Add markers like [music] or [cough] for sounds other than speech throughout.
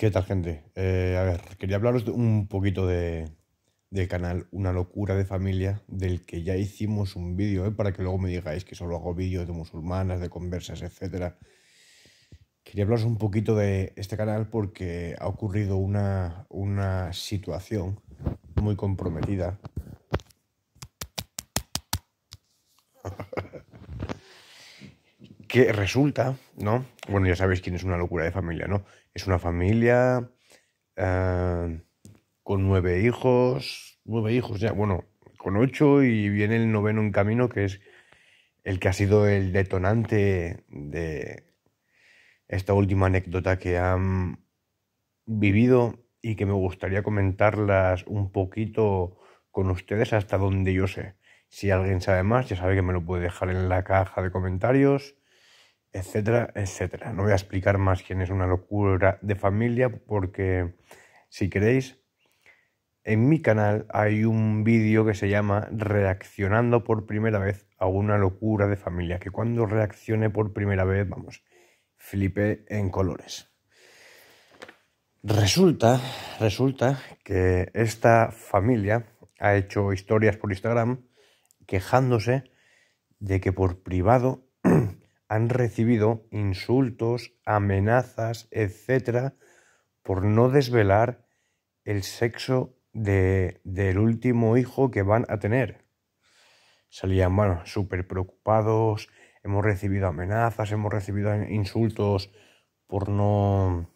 ¿Qué tal, gente? Eh, a ver, quería hablaros un poquito de, del canal Una Locura de Familia, del que ya hicimos un vídeo, ¿eh? para que luego me digáis que solo hago vídeos de musulmanas, de conversas, etc. Quería hablaros un poquito de este canal porque ha ocurrido una, una situación muy comprometida. [laughs] que resulta, ¿no? Bueno, ya sabéis quién es una locura de familia, ¿no? es una familia eh, con nueve hijos, nueve hijos ya, bueno, con ocho y viene el noveno en camino que es el que ha sido el detonante de esta última anécdota que han vivido y que me gustaría comentarlas un poquito con ustedes hasta donde yo sé. Si alguien sabe más, ya sabe que me lo puede dejar en la caja de comentarios etcétera, etcétera. No voy a explicar más quién es una locura de familia porque si queréis, en mi canal hay un vídeo que se llama Reaccionando por primera vez a una locura de familia, que cuando reaccione por primera vez, vamos, flipé en colores. Resulta, resulta que esta familia ha hecho historias por Instagram quejándose de que por privado han recibido insultos, amenazas, etcétera, por no desvelar el sexo de, del último hijo que van a tener. Salían, bueno, súper preocupados, hemos recibido amenazas, hemos recibido insultos por no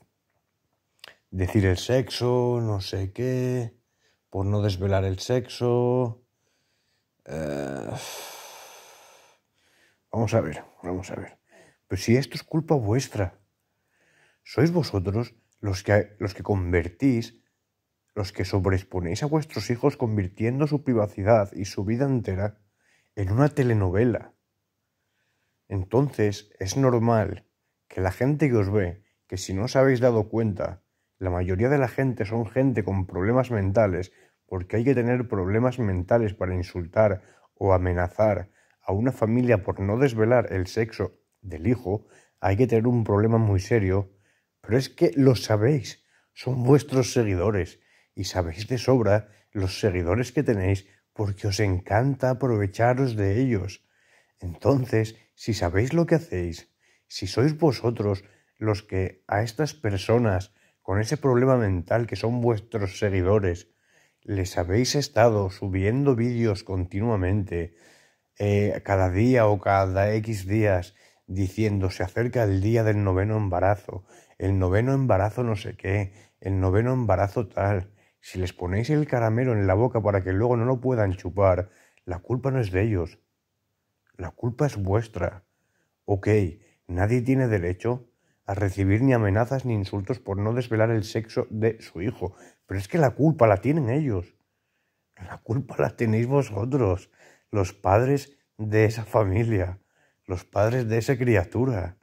decir el sexo, no sé qué, por no desvelar el sexo. Eh, vamos a ver. Vamos a ver. Pero si esto es culpa vuestra. Sois vosotros los que, los que convertís, los que sobreexponéis a vuestros hijos convirtiendo su privacidad y su vida entera en una telenovela. Entonces es normal que la gente que os ve, que si no os habéis dado cuenta, la mayoría de la gente son gente con problemas mentales, porque hay que tener problemas mentales para insultar o amenazar a una familia por no desvelar el sexo del hijo, hay que tener un problema muy serio, pero es que lo sabéis, son vuestros seguidores y sabéis de sobra los seguidores que tenéis porque os encanta aprovecharos de ellos. Entonces, si sabéis lo que hacéis, si sois vosotros los que a estas personas con ese problema mental que son vuestros seguidores, les habéis estado subiendo vídeos continuamente, eh, cada día o cada X días diciendo se acerca el día del noveno embarazo, el noveno embarazo no sé qué, el noveno embarazo tal. Si les ponéis el caramelo en la boca para que luego no lo puedan chupar, la culpa no es de ellos. La culpa es vuestra. Ok, nadie tiene derecho a recibir ni amenazas ni insultos por no desvelar el sexo de su hijo. Pero es que la culpa la tienen ellos. La culpa la tenéis vosotros los padres de esa familia, los padres de esa criatura,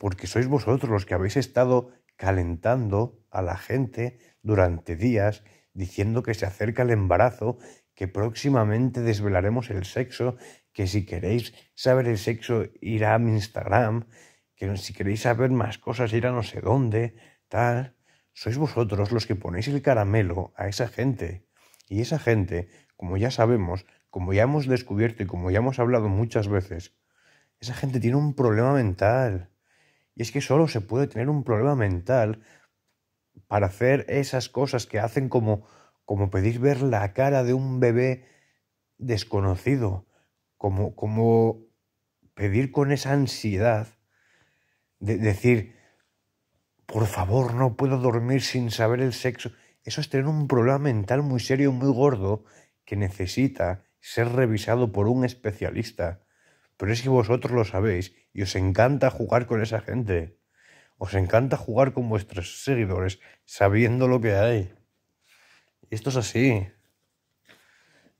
porque sois vosotros los que habéis estado calentando a la gente durante días, diciendo que se acerca el embarazo, que próximamente desvelaremos el sexo, que si queréis saber el sexo ir a mi Instagram, que si queréis saber más cosas ir a no sé dónde, tal. Sois vosotros los que ponéis el caramelo a esa gente. Y esa gente, como ya sabemos, como ya hemos descubierto y como ya hemos hablado muchas veces, esa gente tiene un problema mental. Y es que solo se puede tener un problema mental para hacer esas cosas que hacen como, como pedir ver la cara de un bebé desconocido, como, como pedir con esa ansiedad, de decir, por favor, no puedo dormir sin saber el sexo. Eso es tener un problema mental muy serio, muy gordo, que necesita ser revisado por un especialista. Pero es que vosotros lo sabéis y os encanta jugar con esa gente. Os encanta jugar con vuestros seguidores sabiendo lo que hay. Y Esto es así.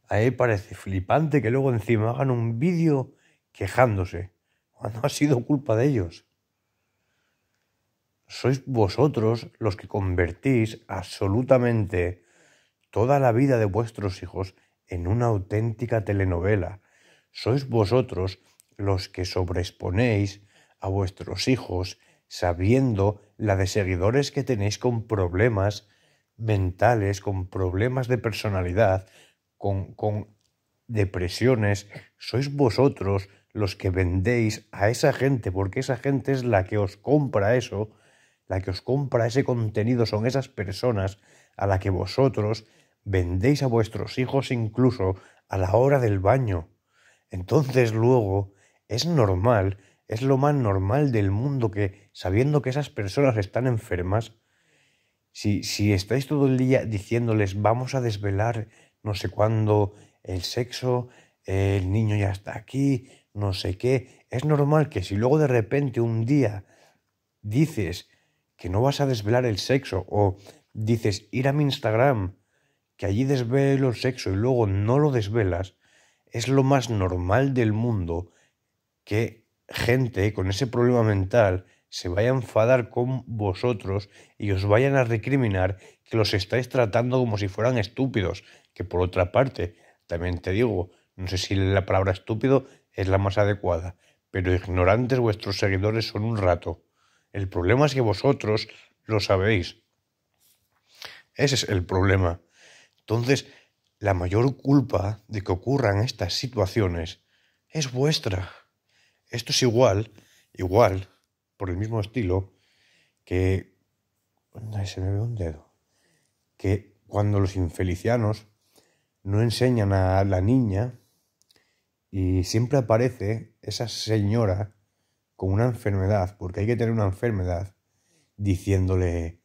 Ahí parece flipante que luego encima hagan un vídeo quejándose, cuando ha sido culpa de ellos. Sois vosotros los que convertís absolutamente toda la vida de vuestros hijos en una auténtica telenovela. Sois vosotros los que sobreexponéis a vuestros hijos sabiendo la de seguidores que tenéis con problemas mentales, con problemas de personalidad, con, con depresiones, sois vosotros los que vendéis a esa gente, porque esa gente es la que os compra eso, la que os compra ese contenido, son esas personas a la que vosotros vendéis a vuestros hijos incluso a la hora del baño. Entonces luego es normal, es lo más normal del mundo que, sabiendo que esas personas están enfermas, si, si estáis todo el día diciéndoles vamos a desvelar no sé cuándo el sexo, el niño ya está aquí, no sé qué, es normal que si luego de repente un día dices que no vas a desvelar el sexo o dices ir a mi Instagram, que allí desvelo el sexo y luego no lo desvelas, es lo más normal del mundo que gente con ese problema mental se vaya a enfadar con vosotros y os vayan a recriminar que los estáis tratando como si fueran estúpidos, que por otra parte, también te digo, no sé si la palabra estúpido es la más adecuada, pero ignorantes vuestros seguidores son un rato. El problema es que vosotros lo sabéis. Ese es el problema. Entonces, la mayor culpa de que ocurran estas situaciones es vuestra. Esto es igual, igual, por el mismo estilo, que... Se me ve un dedo. Que cuando los infelicianos no enseñan a la niña y siempre aparece esa señora con una enfermedad, porque hay que tener una enfermedad, diciéndole,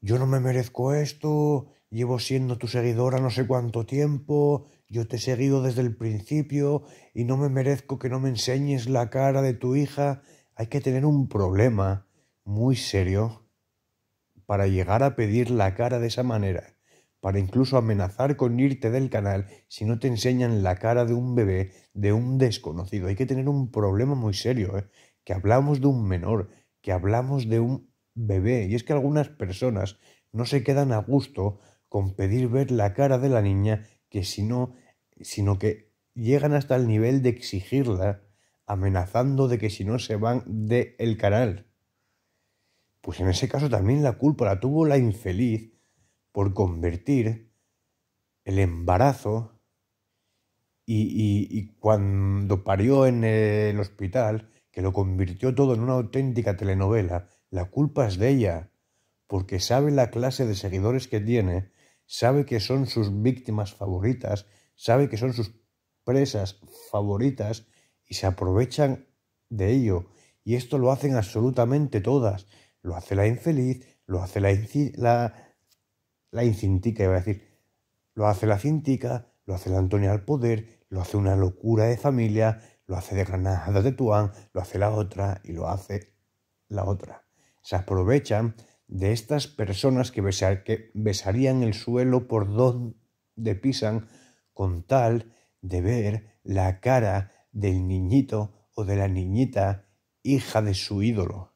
yo no me merezco esto, llevo siendo tu seguidora no sé cuánto tiempo, yo te he seguido desde el principio y no me merezco que no me enseñes la cara de tu hija. Hay que tener un problema muy serio para llegar a pedir la cara de esa manera, para incluso amenazar con irte del canal si no te enseñan la cara de un bebé, de un desconocido. Hay que tener un problema muy serio, ¿eh? que hablamos de un menor, que hablamos de un bebé. Y es que algunas personas no se quedan a gusto con pedir ver la cara de la niña, que si no, sino que llegan hasta el nivel de exigirla, amenazando de que si no se van de el canal. Pues en ese caso también la culpa la tuvo la infeliz por convertir el embarazo y cuando parió en el hospital, que lo convirtió todo en una auténtica telenovela, la culpa es de ella, porque sabe la clase de seguidores que tiene sabe que son sus víctimas favoritas, sabe que son sus presas favoritas y se aprovechan de ello. Y esto lo hacen absolutamente todas. Lo hace la infeliz, lo hace la, la, la incintica, iba a decir. Lo hace la cintica, lo hace la Antonia al poder, lo hace una locura de familia, lo hace de Granada de tuán lo hace la otra y lo hace la otra. Se aprovechan de estas personas que, besarían el suelo por donde pisan con tal de ver la cara del niñito o de la niñita hija de su ídolo.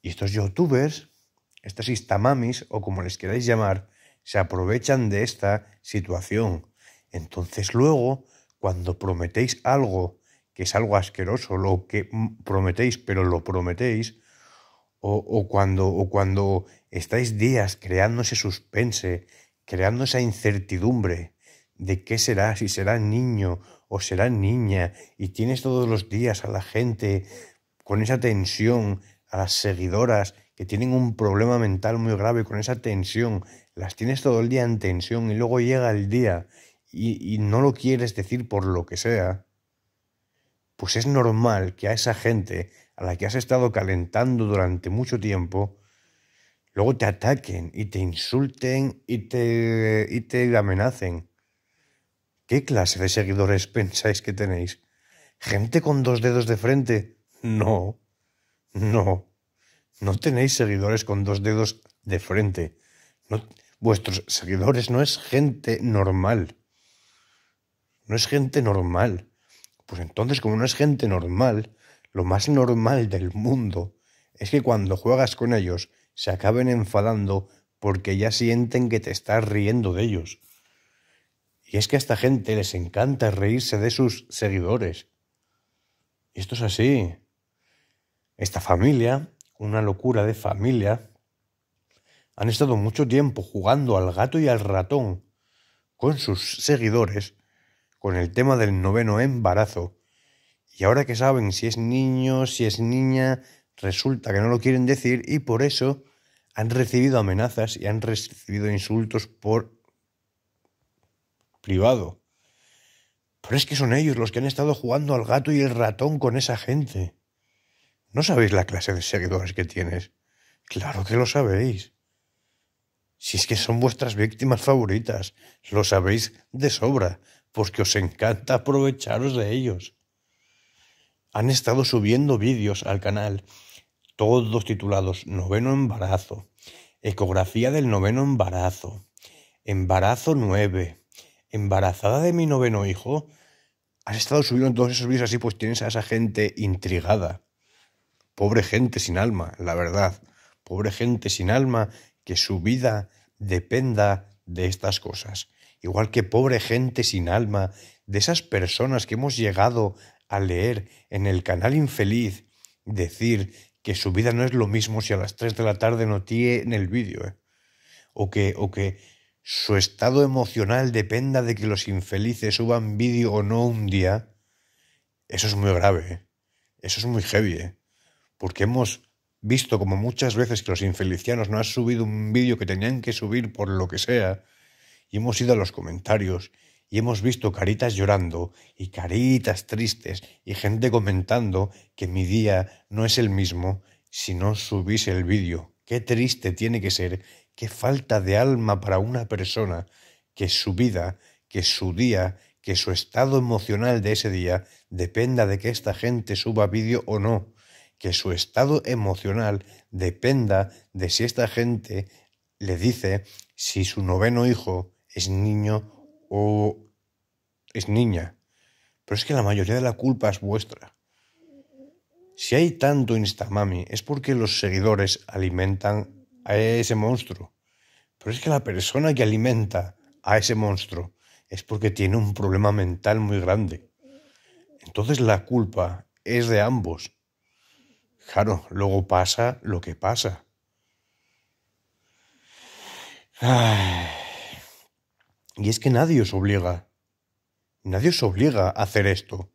Y estos youtubers, estas istamamis, o como les queráis llamar, se aprovechan de esta situación. Entonces luego, cuando prometéis algo que es algo asqueroso, lo que prometéis, pero lo prometéis, o, cuando, o cuando estáis días creando ese suspense, creando esa incertidumbre de qué será, si será niño o será niña, y tienes todos los días a la gente con esa tensión, a las seguidoras que tienen un problema mental muy grave con esa tensión, las tienes todo el día en tensión y luego llega el día y no lo quieres decir por lo que sea, pues es normal que a esa gente a la que has estado calentando durante mucho tiempo, luego te ataquen y te insulten y te, y te amenacen. ¿Qué clase de seguidores [laughs] pensáis que tenéis? ¿Gente con dos dedos de frente? No, no. No tenéis seguidores con dos dedos de frente. vuestros seguidores no es gente normal. No es gente normal. Pues entonces, como no es gente normal, lo más normal del mundo es que cuando juegas con ellos se acaben enfadando porque ya sienten que te estás riendo de ellos. Y es que a esta gente les encanta reírse de sus seguidores. Y esto es así. Esta familia, una locura de familia, han estado mucho tiempo jugando al gato y al ratón con sus seguidores con el tema del noveno embarazo y ahora que saben si es niño, si es niña, resulta que no lo quieren decir y por eso han recibido amenazas y han recibido insultos por privado. Pero es que son ellos los que han estado jugando al gato y el ratón con esa gente. ¿No sabéis la clase de seguidores que tienes? Claro que lo sabéis. Si es que son vuestras víctimas favoritas, lo sabéis de sobra, porque os encanta aprovecharos de ellos han estado subiendo vídeos al canal, todos titulados Noveno embarazo, Ecografía del noveno embarazo, Embarazo 9, Embarazada de mi noveno hijo. Has estado subiendo todos esos vídeos así, pues tienes a esa gente intrigada. Pobre gente sin alma, la verdad. Pobre gente sin alma que su vida dependa de estas cosas. Igual que pobre gente sin alma, de esas personas que hemos llegado leer en el canal infeliz decir que su vida no es lo mismo si a las 3 de la tarde no tiene el vídeo, ¿eh? o, que, o que su estado emocional dependa de que los infelices suban vídeo o no un día, eso es muy grave, ¿eh? eso es muy heavy, ¿eh? porque hemos visto como muchas veces que los infelicianos no han subido un vídeo que tenían que subir por lo que sea, y hemos ido a los comentarios y hemos visto caritas llorando y caritas tristes y gente comentando que mi día no es el mismo si no subís el vídeo. Qué triste tiene que ser, qué falta de alma para una persona que su vida, que su día, que su estado emocional de ese día dependa de que esta gente suba vídeo o no, que su estado emocional dependa de si esta gente le dice si su noveno hijo es niño o es niña. Pero es que la mayoría de la culpa es vuestra. Si hay tanto Instamami es porque los seguidores alimentan a ese monstruo. Pero es que la persona que alimenta a ese monstruo es porque tiene un problema mental muy grande. Entonces la culpa es de ambos. Claro, luego pasa lo que pasa. Ay. Y es que nadie os obliga. Nadie os obliga a hacer esto.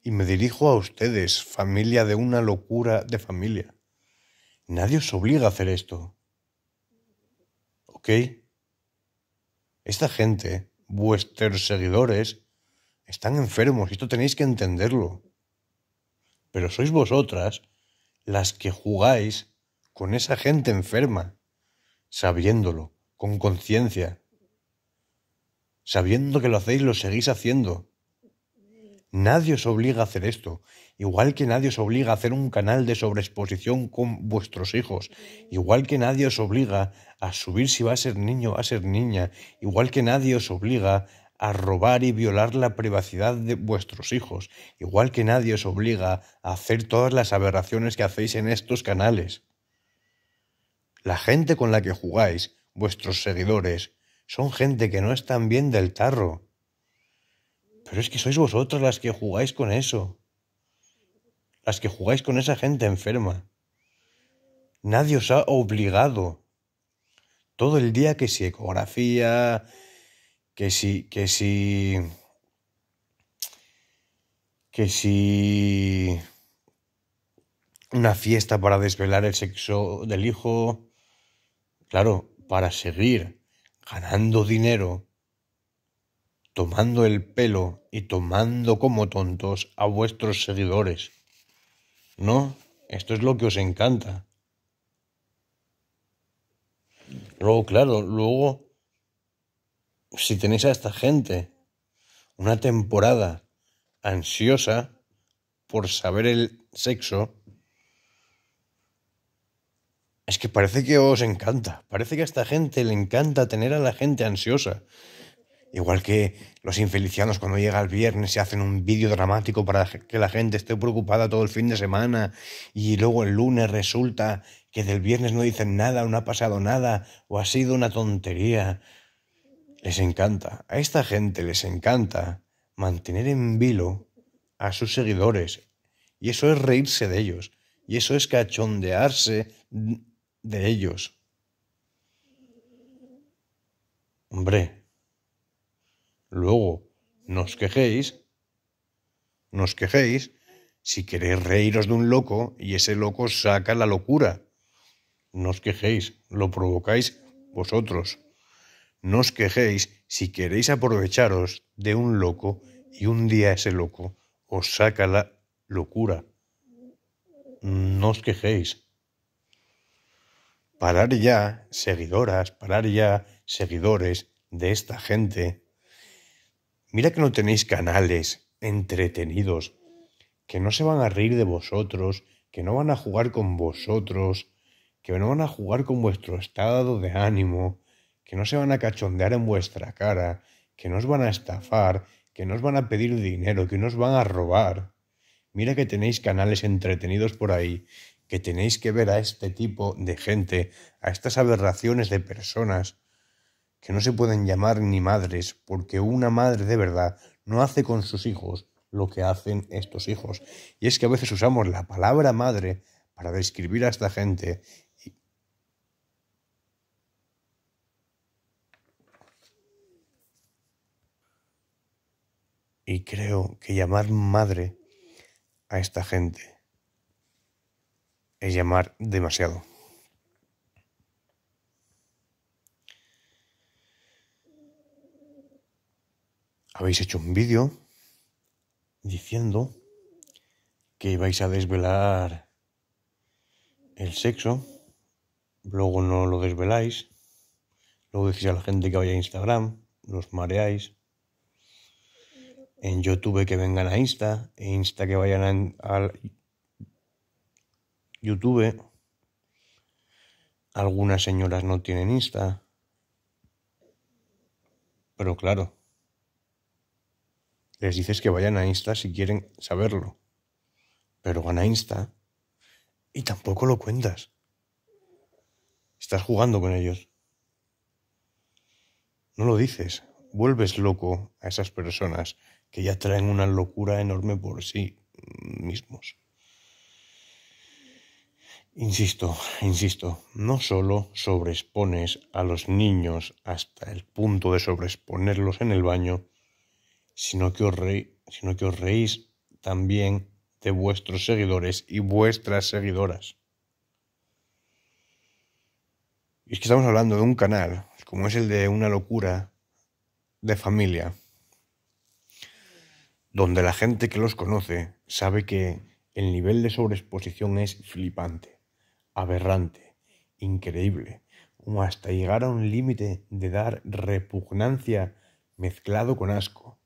Y me dirijo a ustedes, familia de una locura de familia. Nadie os obliga a hacer esto. ¿Ok? Esta gente, vuestros seguidores, están enfermos y esto tenéis que entenderlo. Pero sois vosotras las que jugáis con esa gente enferma, sabiéndolo, con conciencia, Sabiendo que lo hacéis, lo seguís haciendo. Nadie os obliga a hacer esto. Igual que nadie os obliga a hacer un canal de sobreexposición con vuestros hijos. Igual que nadie os obliga a subir si va a ser niño o va a ser niña. Igual que nadie os obliga a robar y violar la privacidad de vuestros hijos. Igual que nadie os obliga a hacer todas las aberraciones que hacéis en estos canales. La gente con la que jugáis, vuestros seguidores, son gente que no están bien del tarro. Pero es que sois vosotras las que jugáis con eso. Las que jugáis con esa gente enferma. Nadie os ha obligado. Todo el día que si ecografía, que si, que si, que si una fiesta para desvelar el sexo del hijo. Claro, para seguir ganando dinero, tomando el pelo y tomando como tontos a vuestros seguidores. No, esto es lo que os encanta. Luego, claro, luego, si tenéis a esta gente una temporada ansiosa por saber el sexo, es que parece que os encanta, parece que a esta gente le encanta tener a la gente ansiosa. Igual que los infelicianos cuando llega el viernes se hacen un vídeo dramático para que la gente esté preocupada todo el fin de semana y luego el lunes resulta que del viernes no dicen nada, no ha pasado nada o ha sido una tontería. Les encanta, a esta gente les encanta mantener en vilo a sus seguidores y eso es reírse de ellos y eso es cachondearse de ellos. Hombre, luego nos quejéis, nos quejéis si queréis reíros de un loco y ese loco saca la locura. No os quejéis, lo provocáis vosotros. No os quejéis si queréis aprovecharos de un loco y un día ese loco os saca la locura. No os quejéis. Parar ya, seguidoras, parar ya, seguidores de esta gente. Mira que no tenéis canales entretenidos, que no se van a reír de vosotros, que no van a jugar con vosotros, que no van a jugar con vuestro estado de ánimo, que no se van a cachondear en vuestra cara, que no os van a estafar, que no os van a pedir dinero, que no os van a robar. Mira que tenéis canales entretenidos por ahí que tenéis que ver a este tipo de gente, a estas aberraciones de personas que no se pueden llamar ni madres, porque una madre de verdad no hace con sus hijos lo que hacen estos hijos. Y es que a veces usamos la palabra madre para describir a esta gente. Y creo que llamar madre a esta gente es llamar demasiado. Habéis hecho un vídeo diciendo que vais a desvelar el sexo, luego no lo desveláis, luego decís a la gente que vaya a Instagram, los mareáis, en YouTube que vengan a Insta, e Insta que vayan al a YouTube. Algunas señoras no tienen Insta. Pero claro, les dices que vayan a Insta si quieren saberlo. Pero van a Insta y tampoco lo cuentas. Estás jugando con ellos. No lo dices. Vuelves loco a esas personas que ya traen una locura enorme por sí mismos. Insisto, insisto, no solo sobreexpones a los niños hasta el punto de sobreexponerlos en el baño, sino que os, sino que os reís también de vuestros seguidores y vuestras seguidoras. Y es que estamos hablando de un canal, como es el de una locura de familia, donde la gente que los conoce sabe que el nivel de sobreexposición es flipante aberrante, increíble, o hasta llegar a un límite de dar repugnancia mezclado con asco.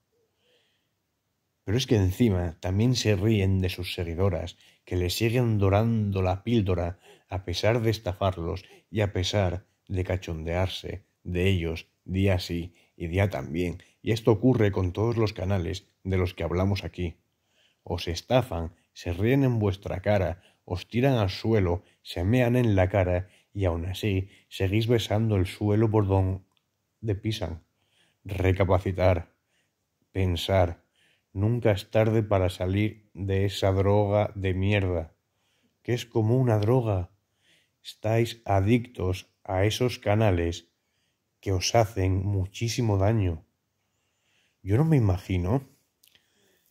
Pero es que encima también se ríen de sus seguidoras, que le siguen dorando la píldora a pesar de estafarlos y a pesar de cachondearse de ellos día sí y día también. Y esto ocurre con todos los canales de los que hablamos aquí. Os estafan, se ríen en vuestra cara, os tiran al suelo, se mean en la cara y aún así seguís besando el suelo por donde pisan. Recapacitar, pensar, nunca es tarde para salir de esa droga de mierda, que es como una droga. Estáis adictos a esos canales que os hacen muchísimo daño. Yo no me imagino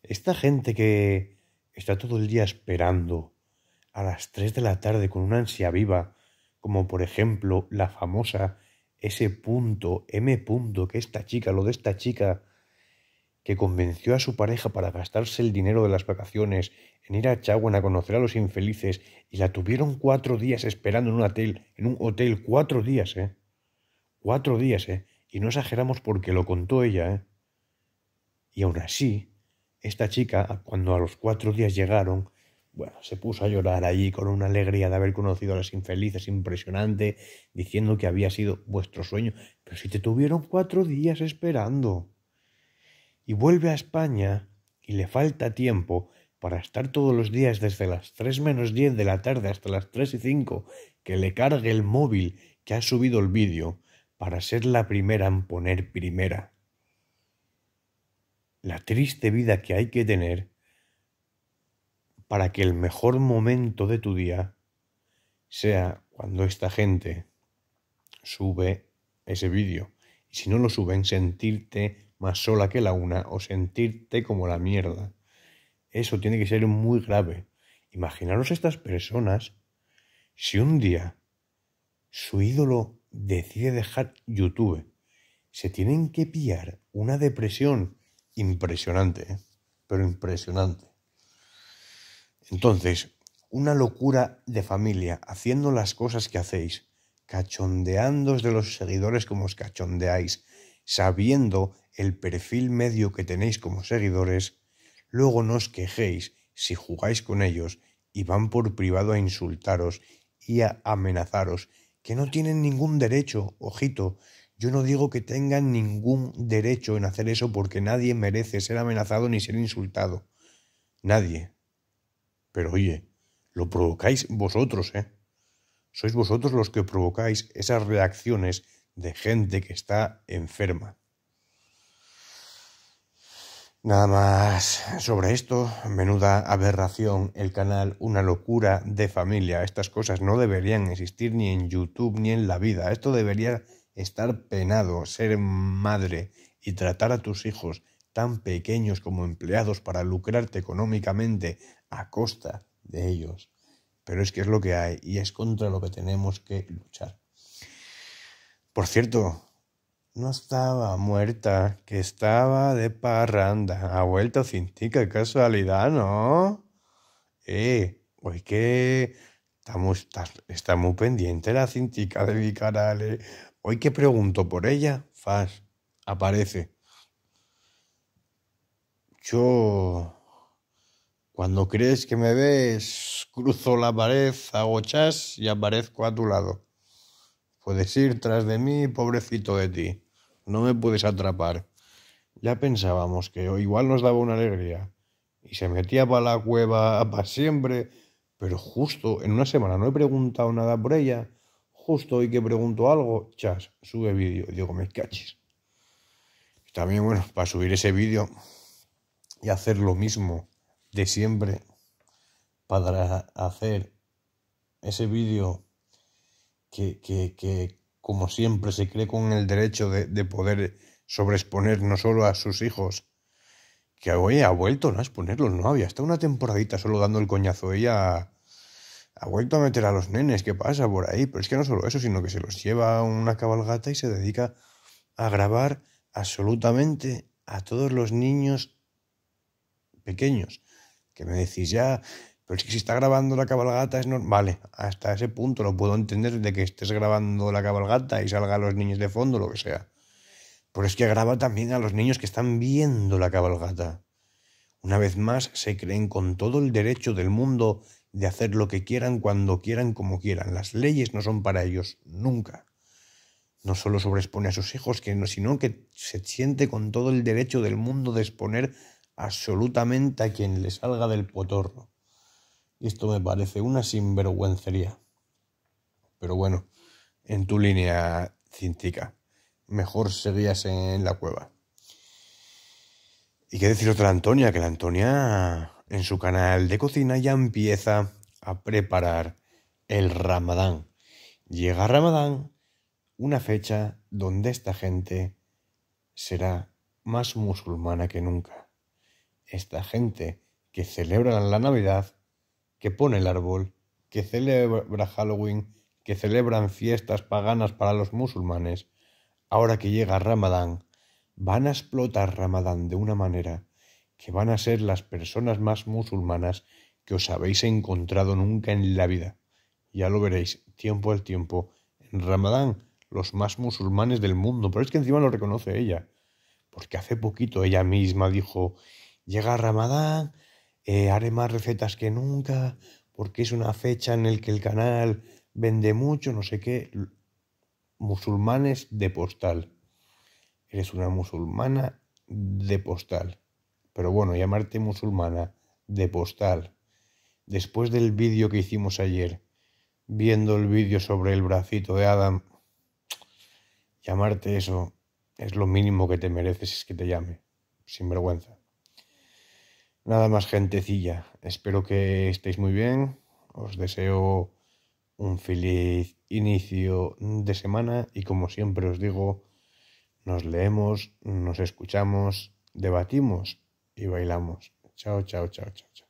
esta gente que está todo el día esperando a las 3 de la tarde con una ansia viva, como por ejemplo la famosa ese punto, M punto, que esta chica, lo de esta chica, que convenció a su pareja para gastarse el dinero de las vacaciones en ir a Chaguan a conocer a los infelices y la tuvieron cuatro días esperando en un hotel, en un hotel, cuatro días, ¿eh? Cuatro días, ¿eh? Y no exageramos porque lo contó ella, ¿eh? Y aún así, esta chica, cuando a los cuatro días llegaron, bueno, se puso a llorar allí con una alegría de haber conocido a las infelices impresionante, diciendo que había sido vuestro sueño. Pero si te tuvieron cuatro días esperando. Y vuelve a España y le falta tiempo para estar todos los días desde las tres menos diez de la tarde hasta las tres y cinco, que le cargue el móvil que ha subido el vídeo, para ser la primera en poner primera. La triste vida que hay que tener para que el mejor momento de tu día sea cuando esta gente sube ese vídeo. Y si no lo suben, sentirte más sola que la una o sentirte como la mierda. Eso tiene que ser muy grave. Imaginaros estas personas si un día su ídolo decide dejar YouTube. Se tienen que pillar una depresión impresionante, ¿eh? pero impresionante. Entonces, una locura de familia, haciendo las cosas que hacéis, cachondeándoos de los seguidores como os cachondeáis, sabiendo el perfil medio que tenéis como seguidores, luego no os quejéis si jugáis con ellos y van por privado a insultaros y a amenazaros, que no tienen ningún derecho, ojito, yo no digo que tengan ningún derecho en hacer eso porque nadie merece ser amenazado ni ser insultado. Nadie, pero oye, lo provocáis vosotros, ¿eh? Sois vosotros los que provocáis esas reacciones de gente que está enferma. Nada más sobre esto, menuda aberración el canal, una locura de familia. Estas cosas no deberían existir ni en YouTube ni en la vida. Esto debería estar penado, ser madre y tratar a tus hijos tan pequeños como empleados para lucrarte económicamente a costa de ellos. Pero es que es lo que hay y es contra lo que tenemos que luchar. Por cierto, no estaba muerta, que estaba de parranda. Ha vuelto cintica, casualidad, ¿no? Eh, hoy pues que estamos, está, muy pendiente la cintica de mi canal. Hoy que pregunto por ella, Fas, aparece. Yo cuando crees que me ves, cruzo la pared, hago chas y aparezco a tu lado. Puedes ir tras de mí, pobrecito de ti. No me puedes atrapar. Ya pensábamos que igual nos daba una alegría. Y se metía para la cueva para siempre. Pero justo en una semana no he preguntado nada por ella. Justo hoy que pregunto algo, chas, sube vídeo. Y digo, me caches. también, bueno, para subir ese vídeo y hacer lo mismo de siempre para hacer ese vídeo que, como siempre se cree con el derecho de, poder sobreexponer no solo a sus hijos, que hoy ha vuelto a exponerlos, no había hasta una temporadita solo dando el coñazo ella ha vuelto a meter a los nenes, ¿qué pasa por ahí? Pero es que no solo eso, sino que se los lleva a una cabalgata y se dedica a grabar absolutamente a todos los niños pequeños que me decís ya, pero es que si está grabando la cabalgata es normal. Vale, hasta ese punto lo puedo entender de que estés grabando la cabalgata y salga a los niños de fondo, lo que sea. Pero es que graba también a los niños que están viendo la cabalgata. Una vez más, se creen con todo el derecho del mundo de hacer lo que quieran, cuando quieran, como quieran. Las leyes no son para ellos, nunca. No solo sobrespone a sus hijos, sino que se siente con todo el derecho del mundo de exponer absolutamente a quien le salga del potorno Y esto me parece una sinvergüencería. Pero bueno, en tu línea cintica, mejor seguías en la cueva. Y qué decir otra Antonia, que la Antonia en su canal de cocina ya empieza a preparar el Ramadán. Llega Ramadán, una fecha donde esta gente será más musulmana que nunca esta gente que celebra la Navidad, que pone el árbol, que celebra Halloween, que celebran fiestas paganas para los musulmanes, ahora que llega Ramadán, van a explotar Ramadán de una manera que van a ser las personas más musulmanas que os habéis encontrado nunca en la vida. Ya lo veréis, tiempo al tiempo, en Ramadán, los más musulmanes del mundo. Pero es que encima lo reconoce ella, porque hace poquito ella misma dijo Llega Ramadán, eh, haré más recetas que nunca, porque es una fecha en la que el canal vende mucho, no sé qué. Musulmanes de postal. Eres una musulmana de postal. Pero bueno, llamarte musulmana de postal. Después del vídeo que hicimos ayer, viendo el vídeo sobre el bracito de Adam, llamarte eso es lo mínimo que te mereces es que te llame. Sin vergüenza. Nada más gentecilla, espero que estéis muy bien, os deseo un feliz inicio de semana y como siempre os digo, nos leemos, nos escuchamos, debatimos y bailamos. Chao, chao, chao, chao,